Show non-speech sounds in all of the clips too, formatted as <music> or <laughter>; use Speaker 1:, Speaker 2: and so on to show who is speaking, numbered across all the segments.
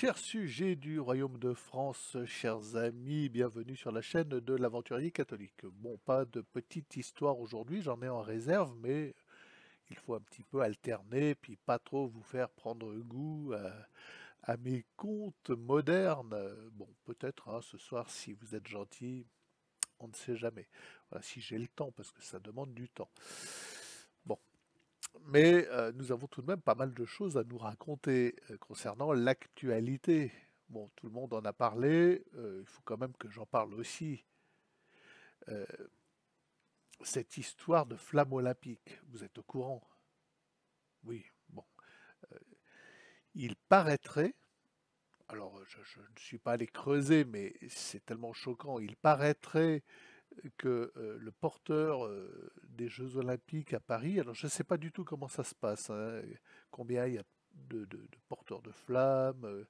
Speaker 1: Chers sujets du Royaume de France, chers amis, bienvenue sur la chaîne de l'aventurier catholique. Bon, pas de petite histoire aujourd'hui, j'en ai en réserve, mais il faut un petit peu alterner, puis pas trop vous faire prendre goût euh, à, mes contes modernes. Bon, peut-être hein, ce soir, si vous êtes gentil, on ne sait jamais. si j'ai le temps, parce que ça demande du temps mais nous avons tout de même pas mal de choses à nous raconter concernant l'actualité. Bon, tout le monde en a parlé, il faut quand même que j'en parle aussi. cette histoire de flamme olympique, vous êtes au courant Oui, bon. il paraîtrait, alors je, ne suis pas allé creuser, mais c'est tellement choquant, il paraîtrait que euh, le porteur euh, des Jeux Olympiques à Paris, alors je ne sais pas du tout comment ça se passe, hein, combien il y a de, porteurs de flammes, euh,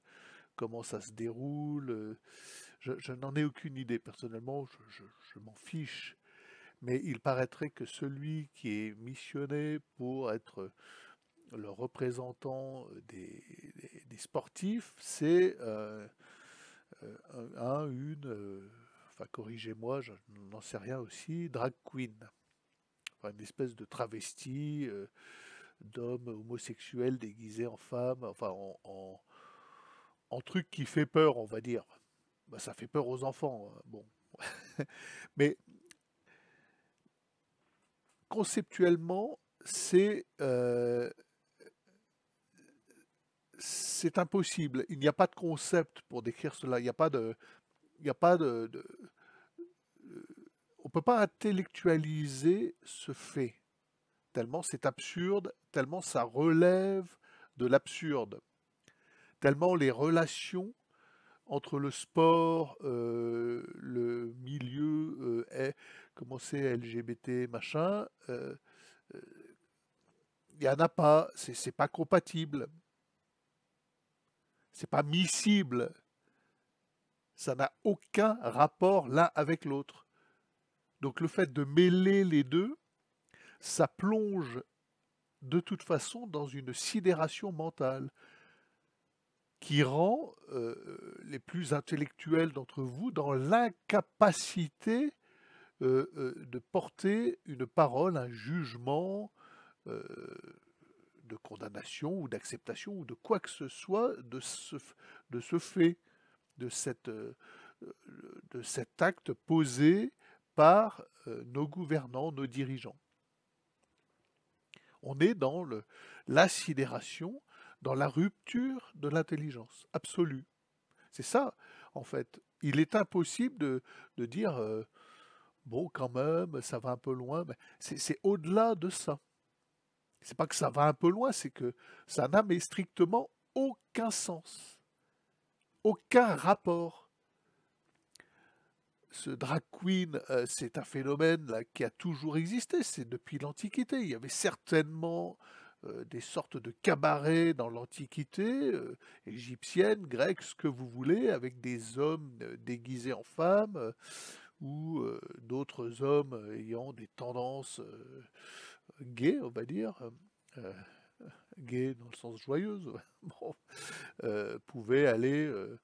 Speaker 1: comment ça se déroule, je, n'en ai aucune idée personnellement, je, m'en fiche, mais il paraîtrait que celui qui est missionné pour être le représentant des, des sportifs, c'est un, une corrigez-moi, je n'en sais rien aussi, drag queen. une espèce de travesti euh, d'homme homosexuel déguisé en femme, enfin en, truc qui fait peur, on va dire. Bah, ça fait peur aux enfants, hein, bon. <laughs> Mais conceptuellement, c'est euh, c'est impossible. Il n'y a pas de concept pour décrire cela. Il n'y a pas de il n'y a pas de, on ne peut pas intellectualiser ce fait, tellement c'est absurde, tellement ça relève de l'absurde, tellement les relations entre le sport, euh, le milieu, euh, est, comment c'est, LGBT, machin, euh, il n'y en a pas, c'est pas compatible, c'est pas miscible, ça n'a aucun rapport l'un avec l'autre. Donc le fait de mêler les deux, ça plonge de toute façon dans une sidération mentale qui rend euh, les plus intellectuels d'entre vous dans l'incapacité euh, euh, de porter une parole, un jugement de condamnation ou d'acceptation ou de quoi que ce soit de ce fait de, cette, euh, de cet acte posé par euh, nos gouvernants, nos dirigeants. On est dans l'assidération, dans la rupture de l'intelligence absolue. C'est ça, en fait. Il est impossible de, dire, euh, bon, quand même, ça va un peu loin. C'est au-delà de ça. C'est pas que ça va un peu loin, c'est que ça n'a strictement aucun sens aucun rapport. Ce drag queen, euh, c'est un phénomène là, qui a toujours existé, c'est depuis l'Antiquité. Il y avait certainement euh, des sortes de cabarets dans l'Antiquité, euh, égyptienne, grecque, ce que vous voulez, avec des hommes déguisés en femmes ou d'autres hommes ayant des tendances gays, on va dire. « Gay » dans le sens joyeuse, <laughs> euh, pouvait aller euh,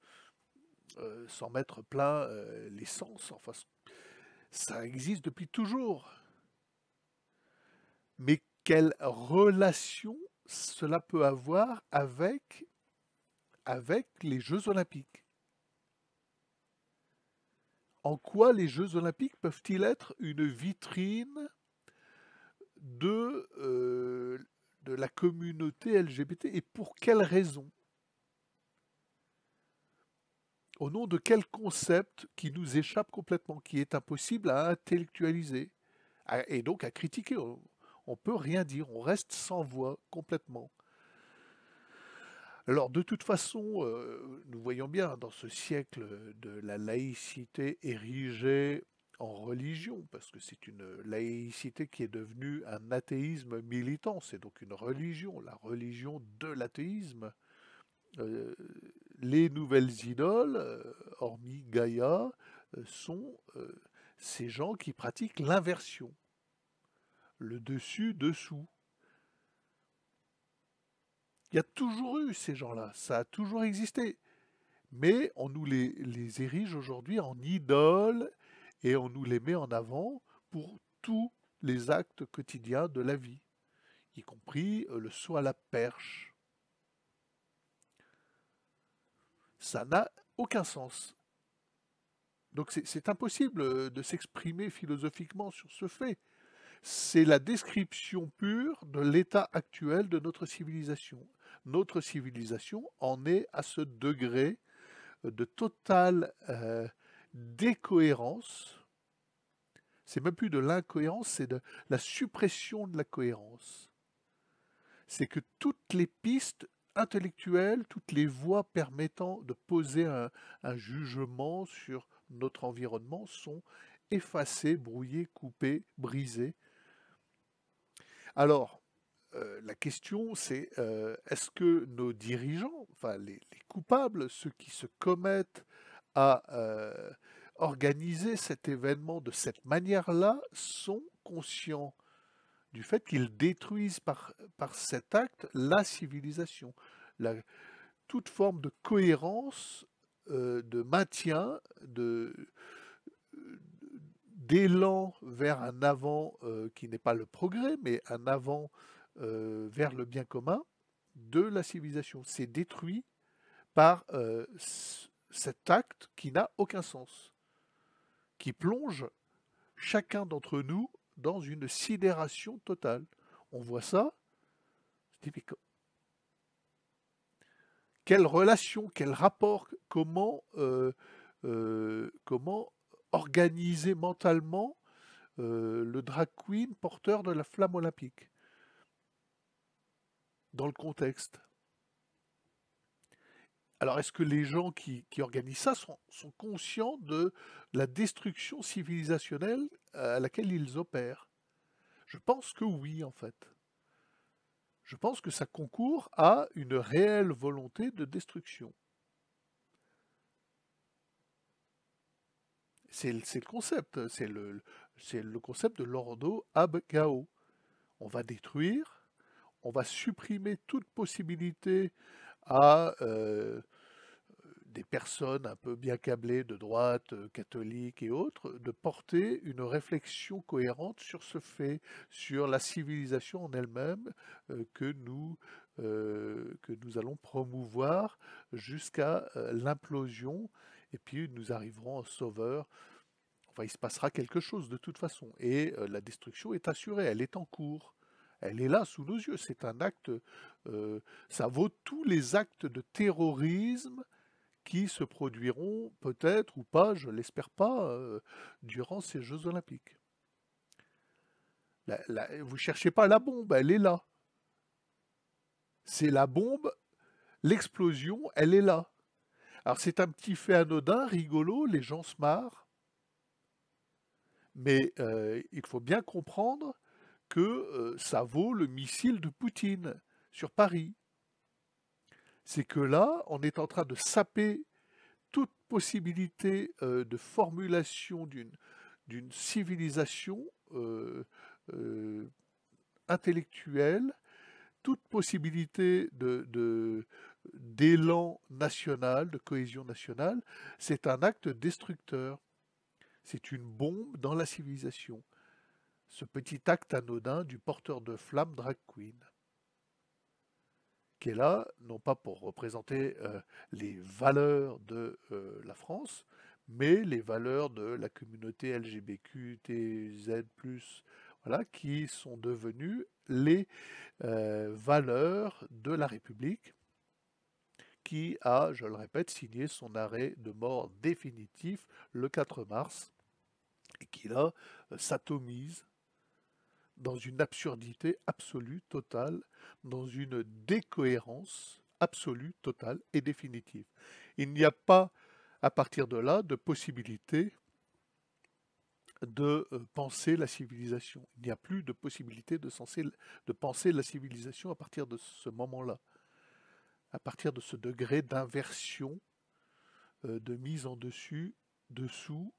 Speaker 1: euh, s'en mettre plein l'essence. ça existe depuis toujours. Mais quelle relation cela peut avoir avec, avec les Jeux olympiques en quoi les Jeux olympiques peuvent-ils être une vitrine de de la communauté LGBT et pour quelle raison, Au nom de quel concept qui nous échappe complètement, qui est impossible à intellectualiser et donc à critiquer On ne peut rien dire, on reste sans voix complètement. Alors de toute façon, euh, nous voyons bien dans ce siècle de la laïcité érigée en religion, parce que c'est une laïcité qui est devenue un athéisme militant, c'est donc une religion, la religion de l'athéisme. Euh, les nouvelles idoles, euh, hormis Gaïa, euh, sont ces gens qui pratiquent l'inversion, le dessus-dessous. Il y a toujours eu ces gens-là, ça a toujours existé. Mais on nous les érige aujourd'hui en idoles et on nous les met en avant pour tous les actes quotidiens de la vie, y compris euh, le saut à la perche. Ça n'a aucun sens. Donc c'est impossible euh, de s'exprimer philosophiquement sur ce fait. C'est la description pure de l'état actuel de notre civilisation. Notre civilisation en est à ce degré euh, de totale décohérence. C'est même plus de l'incohérence, c'est de la suppression de la cohérence. C'est que toutes les pistes intellectuelles, toutes les voies permettant de poser un, jugement sur notre environnement sont effacées, brouillées, coupées, brisées. Alors, euh, la question, c'est euh, est-ce que nos dirigeants, enfin les, coupables, ceux qui se commettent à euh, organiser cet événement de cette manière-là sont conscients du fait qu'ils détruisent par, par cet acte la civilisation, la, toute forme de cohérence, euh, de maintien, de d'élan vers un avant euh, qui n'est pas le progrès, mais un avant vers le bien commun de la civilisation. C'est détruit par cet acte qui n'a aucun sens, qui plonge chacun d'entre nous dans une sidération totale. On voit ça, c'est typique. Quelle relation, quel rapport, comment, euh, euh, comment organiser mentalement euh, le drag queen porteur de la flamme olympique dans le contexte alors, est-ce que les gens qui, organisent ça sont, conscients de la destruction civilisationnelle euh, à laquelle ils opèrent Je pense que oui, en fait. Je pense que ça concourt à une réelle volonté de destruction. C'est le concept, c'est le, le concept de l'ordo ab gao. On va détruire, on va supprimer toute possibilité à euh, des personnes un peu bien câblées de droite, euh, catholiques et autres, de porter une réflexion cohérente sur ce fait, sur la civilisation en elle-même euh, que nous que nous allons promouvoir jusqu'à l'implosion, et puis nous arriverons au sauveur. Enfin, il se passera quelque chose de toute façon, et la destruction est assurée, elle est en cours. Elle est là sous nos yeux. C'est un acte, euh, ça vaut tous les actes de terrorisme qui se produiront peut-être ou pas, je l'espère pas, euh, durant ces Jeux olympiques. vous ne cherchez pas la bombe, elle est là. C'est la bombe, l'explosion, elle est là. Alors c'est un petit fait anodin, rigolo, les gens se marrent, mais euh, il faut bien comprendre que euh, ça vaut le missile de Poutine sur Paris. C'est que là, on est en train de saper toute possibilité euh, de formulation d'une civilisation euh, intellectuelle, toute possibilité de, d'élan national, de cohésion nationale, c'est un acte destructeur. C'est une bombe dans la civilisation ce petit acte anodin du porteur de flamme drag queen, qui est là, non pas pour représenter euh, les valeurs de euh, la France, mais les valeurs de la communauté LGBTQTZ+, voilà, qui sont devenues les euh, valeurs de la République, qui a, je le répète, signé son arrêt de mort définitif le 4 mars, et qui là s'atomise dans une absurdité absolue, totale, dans une décohérence absolue, totale et définitive. Il n'y a pas, à partir de là, de possibilité de euh, penser la civilisation. Il n'y a plus de possibilité de, penser la civilisation à partir de ce moment-là, à partir de ce degré d'inversion, euh, de mise en dessus, dessous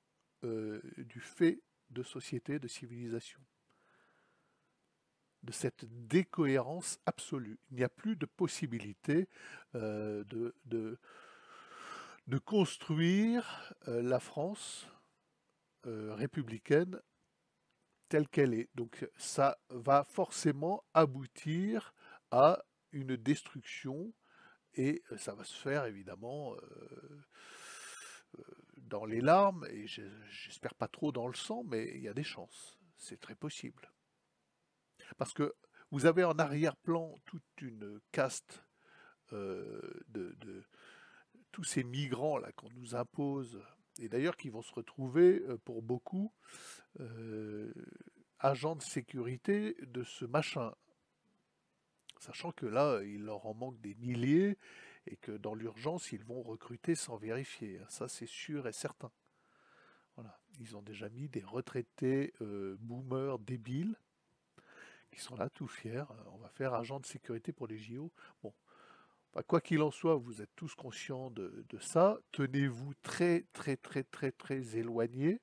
Speaker 1: euh, du fait de société, de civilisation de cette décohérence absolue. Il n'y a plus de possibilité euh, de, de, construire euh, la France euh, républicaine telle qu'elle est. Donc ça va forcément aboutir à une destruction et ça va se faire évidemment dans les larmes et j'espère pas trop dans le sang, mais il y a des chances. C'est très possible parce que vous avez en arrière-plan toute une caste euh, de, tous ces migrants là qu'on nous impose, et d'ailleurs qui vont se retrouver euh, pour beaucoup euh, agents de sécurité de ce machin. Sachant que là, il leur en manque des milliers et que dans l'urgence, ils vont recruter sans vérifier. Ça, c'est sûr et certain. Voilà. Ils ont déjà mis des retraités boomers débiles sont là, tout fiers. Euh, on va faire agent de sécurité pour les JO. Bon, bah, quoi qu'il en soit, vous êtes tous conscients de, ça. Tenez-vous très, très, très, très, très éloignés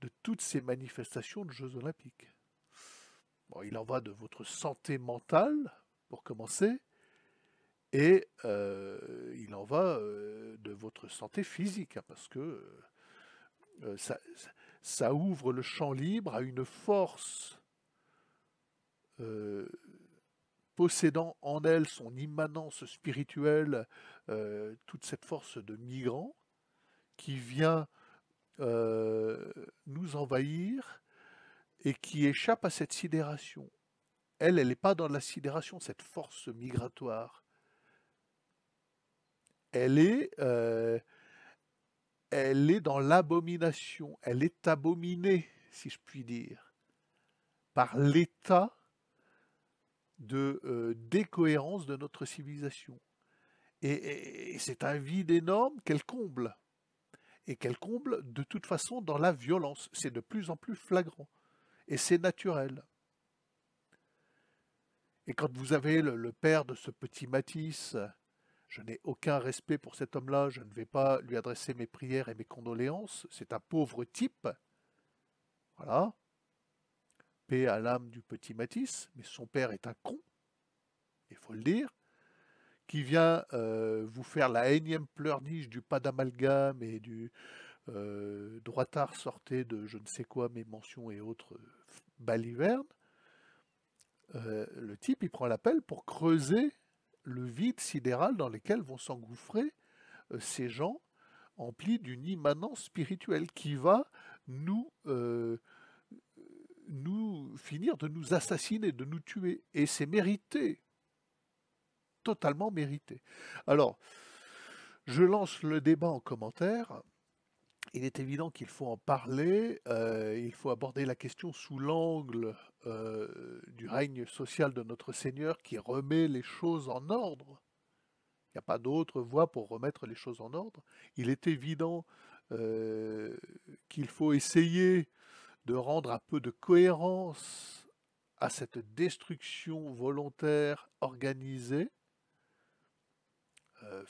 Speaker 1: de toutes ces manifestations de Jeux Olympiques. il en va de votre santé mentale, pour commencer, et euh, il en va euh, de votre santé physique, hein, parce que ça, ça, ouvre le champ libre à une force euh, possédant en elle son immanence spirituelle, euh, toute cette force de migrant qui vient euh, nous envahir et qui échappe à cette sidération. Elle, elle n'est pas dans la sidération, cette force migratoire. Elle est, elle est dans l'abomination, elle est abominée, si je puis dire, par l'état de euh, décohérence de notre civilisation. Et, c'est un vide énorme qu'elle comble. Et qu'elle comble de toute façon dans la violence. C'est de plus en plus flagrant. Et c'est naturel. Et quand vous avez le père de ce petit Matisse, je n'ai aucun respect pour cet homme-là, je ne vais pas lui adresser mes prières et mes condoléances, c'est un pauvre type. Voilà à l'âme du petit Matisse, mais son père est un con, il faut le dire, qui vient euh, vous faire la énième pleurniche du pas d'amalgame et du euh, droitard sorté de je ne sais quoi, mes mentions et autres euh, balivernes. le type, il prend l'appel pour creuser le vide sidéral dans lequel vont s'engouffrer ces gens emplis d'une immanence spirituelle qui va nous nous finir de nous assassiner, de nous tuer. Et c'est mérité. Totalement mérité. Alors, je lance le débat en commentaire. Il est évident qu'il faut en parler, euh, il faut aborder la question sous l'angle euh, du règne social de notre Seigneur qui remet les choses en ordre. Il n'y a pas d'autre voie pour remettre les choses en ordre. Il est évident euh, qu'il faut essayer de rendre un peu de cohérence à cette destruction volontaire organisée, euh,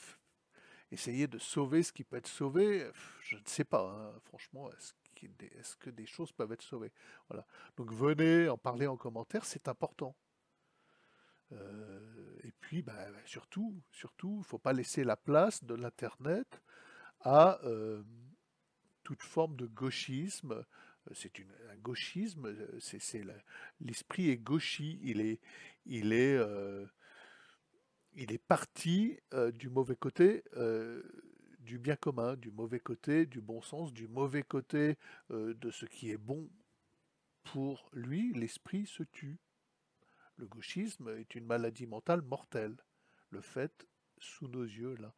Speaker 1: essayer de sauver ce qui peut être sauvé, je ne sais pas, hein, franchement, est-ce que des choses peuvent être sauvées Voilà. Donc venez en parler en commentaire, c'est important. Euh, et puis, surtout, bah, surtout, surtout, faut pas laisser la place de l'Internet à euh, toute forme de gauchisme, c'est un gauchisme, euh, l'esprit est gauchi, il est, il est, euh, parti euh, du mauvais côté du bien commun, du mauvais côté du bon sens, du mauvais côté de ce qui est bon. Pour lui, l'esprit se tue. Le gauchisme est une maladie mentale mortelle. Le fait sous nos yeux là.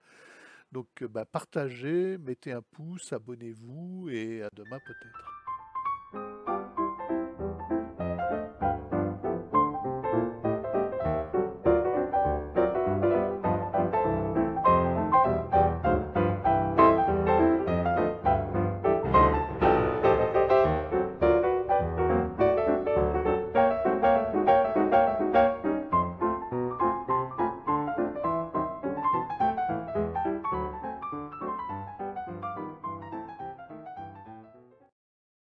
Speaker 1: Donc bah, partagez, mettez un pouce, abonnez-vous et à demain peut-être. you.